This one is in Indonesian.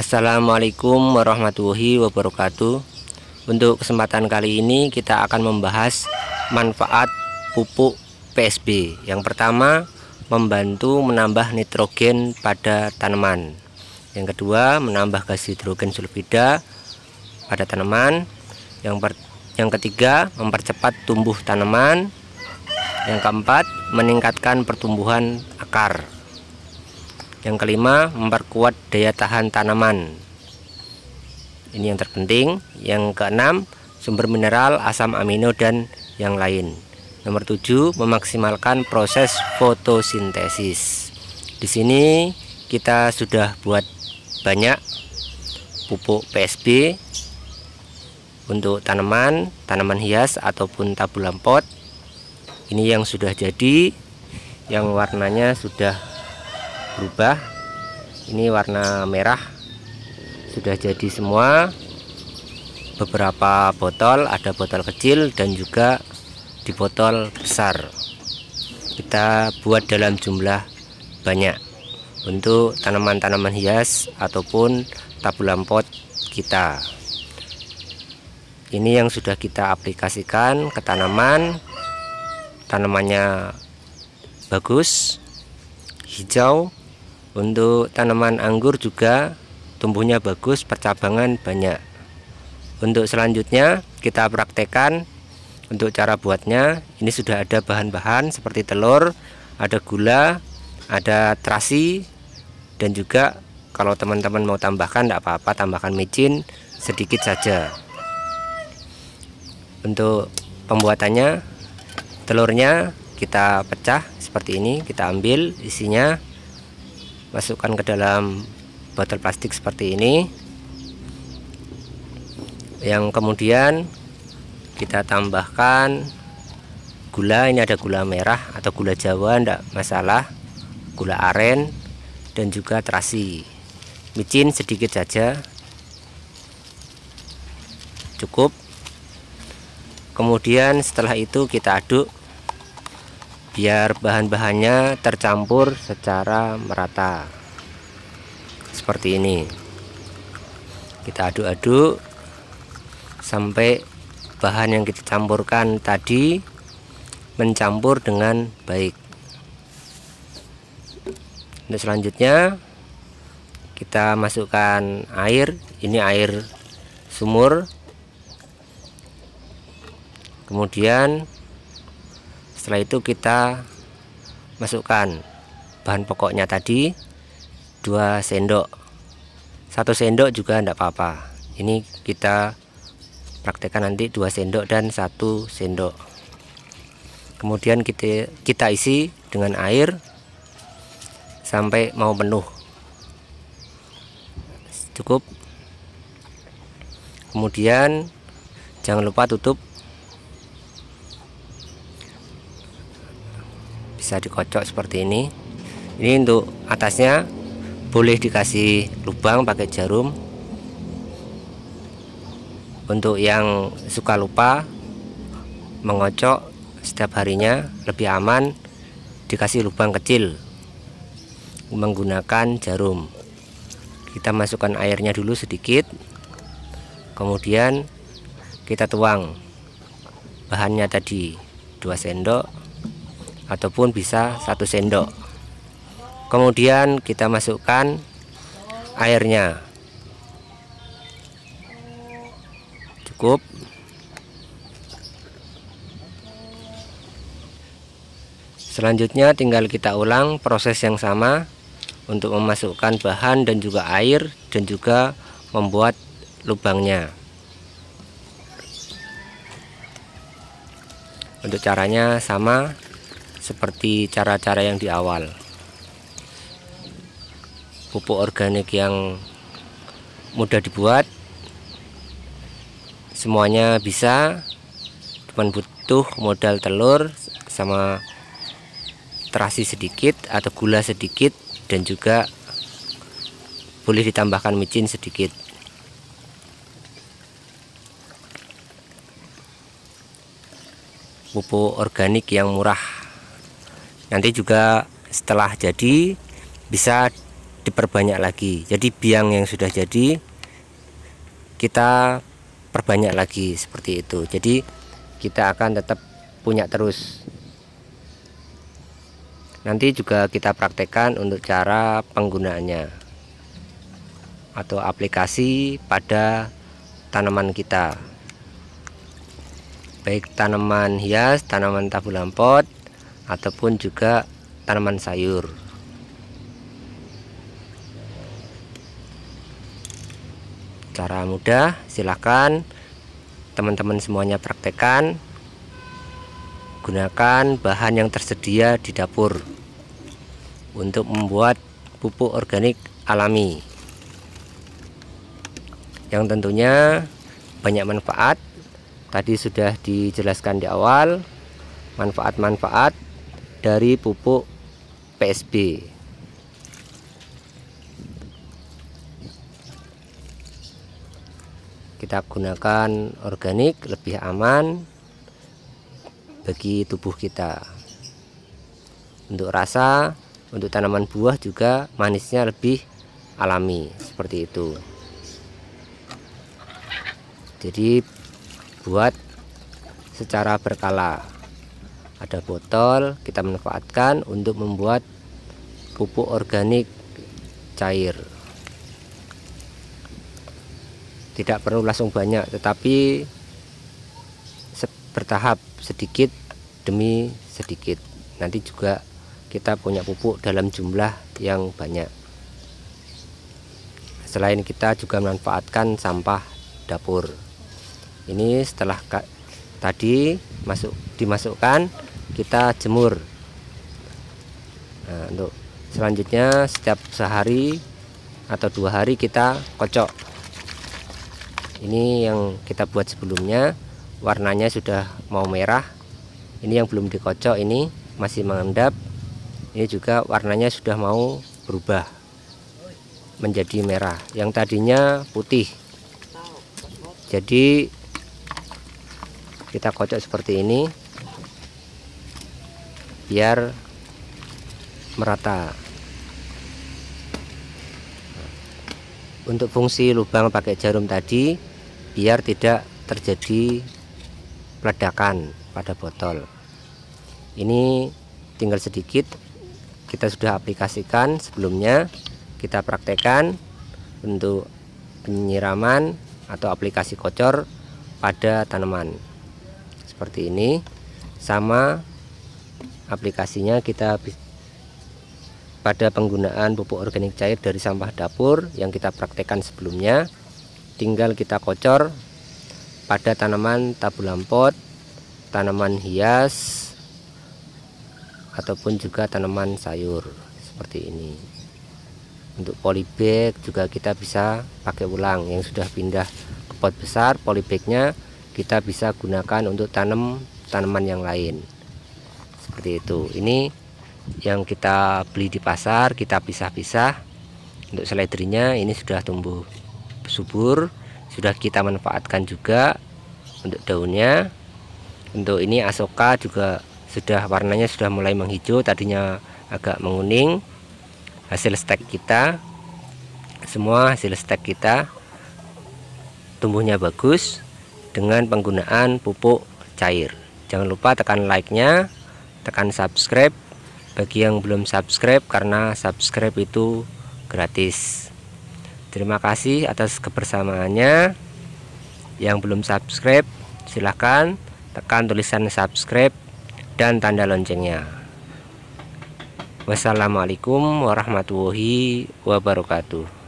Assalamualaikum warahmatullahi wabarakatuh. Untuk kesempatan kali ini kita akan membahas manfaat pupuk PSB. Yang pertama, membantu menambah nitrogen pada tanaman. Yang kedua, menambah gas hidrogen sulfida pada tanaman. Yang per, yang ketiga, mempercepat tumbuh tanaman. Yang keempat, meningkatkan pertumbuhan akar. Yang kelima, memperkuat daya tahan tanaman. Ini yang terpenting. Yang keenam, sumber mineral, asam amino dan yang lain. Nomor tujuh, memaksimalkan proses fotosintesis. Di sini kita sudah buat banyak pupuk PSB untuk tanaman, tanaman hias ataupun tabu pot. Ini yang sudah jadi yang warnanya sudah berubah ini warna merah sudah jadi semua beberapa botol ada botol kecil dan juga di botol besar kita buat dalam jumlah banyak untuk tanaman-tanaman hias ataupun tabulam pot kita ini yang sudah kita aplikasikan ke tanaman tanamannya bagus hijau untuk tanaman anggur juga tumbuhnya bagus, percabangan banyak. Untuk selanjutnya kita praktekkan untuk cara buatnya. Ini sudah ada bahan-bahan seperti telur, ada gula, ada terasi dan juga kalau teman-teman mau tambahkan tidak apa-apa tambahkan micin sedikit saja untuk pembuatannya telurnya kita pecah seperti ini kita ambil isinya masukkan ke dalam botol plastik seperti ini yang kemudian kita tambahkan gula ini ada gula merah atau gula jawa tidak masalah gula aren dan juga terasi micin sedikit saja cukup kemudian setelah itu kita aduk biar bahan-bahannya tercampur secara merata seperti ini kita aduk-aduk sampai bahan yang kita campurkan tadi mencampur dengan baik untuk selanjutnya kita masukkan air ini air sumur kemudian setelah itu kita masukkan bahan pokoknya tadi dua sendok satu sendok juga tidak apa-apa ini kita praktekkan nanti dua sendok dan satu sendok kemudian kita kita isi dengan air sampai mau penuh cukup kemudian jangan lupa tutup bisa dikocok seperti ini ini untuk atasnya boleh dikasih lubang pakai jarum untuk yang suka lupa mengocok setiap harinya lebih aman dikasih lubang kecil menggunakan jarum kita masukkan airnya dulu sedikit kemudian kita tuang bahannya tadi 2 sendok ataupun bisa satu sendok kemudian kita masukkan airnya cukup selanjutnya tinggal kita ulang proses yang sama untuk memasukkan bahan dan juga air dan juga membuat lubangnya untuk caranya sama seperti cara-cara yang di awal pupuk organik yang mudah dibuat semuanya bisa cuma butuh modal telur sama terasi sedikit atau gula sedikit dan juga boleh ditambahkan micin sedikit pupuk organik yang murah nanti juga setelah jadi bisa diperbanyak lagi jadi biang yang sudah jadi kita perbanyak lagi seperti itu jadi kita akan tetap punya terus nanti juga kita praktekkan untuk cara penggunaannya atau aplikasi pada tanaman kita baik tanaman hias, tanaman tabu lampot ataupun juga tanaman sayur cara mudah silahkan teman-teman semuanya praktekkan gunakan bahan yang tersedia di dapur untuk membuat pupuk organik alami yang tentunya banyak manfaat tadi sudah dijelaskan di awal manfaat-manfaat dari pupuk PSB kita gunakan organik lebih aman bagi tubuh kita untuk rasa untuk tanaman buah juga manisnya lebih alami seperti itu jadi buat secara berkala ada botol kita manfaatkan untuk membuat pupuk organik cair tidak perlu langsung banyak tetapi bertahap sedikit demi sedikit nanti juga kita punya pupuk dalam jumlah yang banyak selain kita juga manfaatkan sampah dapur ini setelah tadi masuk dimasukkan kita jemur nah, untuk selanjutnya setiap sehari atau dua hari kita kocok ini yang kita buat sebelumnya warnanya sudah mau merah ini yang belum dikocok ini masih mengendap ini juga warnanya sudah mau berubah menjadi merah yang tadinya putih jadi kita kocok seperti ini biar merata untuk fungsi lubang pakai jarum tadi biar tidak terjadi peledakan pada botol ini tinggal sedikit kita sudah aplikasikan sebelumnya kita praktekkan untuk penyiraman atau aplikasi kocor pada tanaman seperti ini sama aplikasinya kita pada penggunaan pupuk organik cair dari sampah dapur yang kita praktekkan sebelumnya tinggal kita kocor pada tanaman tabu pot tanaman hias ataupun juga tanaman sayur seperti ini untuk polybag juga kita bisa pakai ulang yang sudah pindah ke pot besar polybagnya kita bisa gunakan untuk tanam tanaman yang lain seperti itu ini yang kita beli di pasar kita pisah-pisah untuk seledrinya ini sudah tumbuh subur sudah kita manfaatkan juga untuk daunnya untuk ini asoka juga sudah warnanya sudah mulai menghijau tadinya agak menguning hasil stek kita semua hasil stek kita tumbuhnya bagus dengan penggunaan pupuk cair jangan lupa tekan like nya tekan subscribe bagi yang belum subscribe karena subscribe itu gratis terima kasih atas kebersamaannya yang belum subscribe silahkan tekan tulisan subscribe dan tanda loncengnya wassalamualaikum warahmatullahi wabarakatuh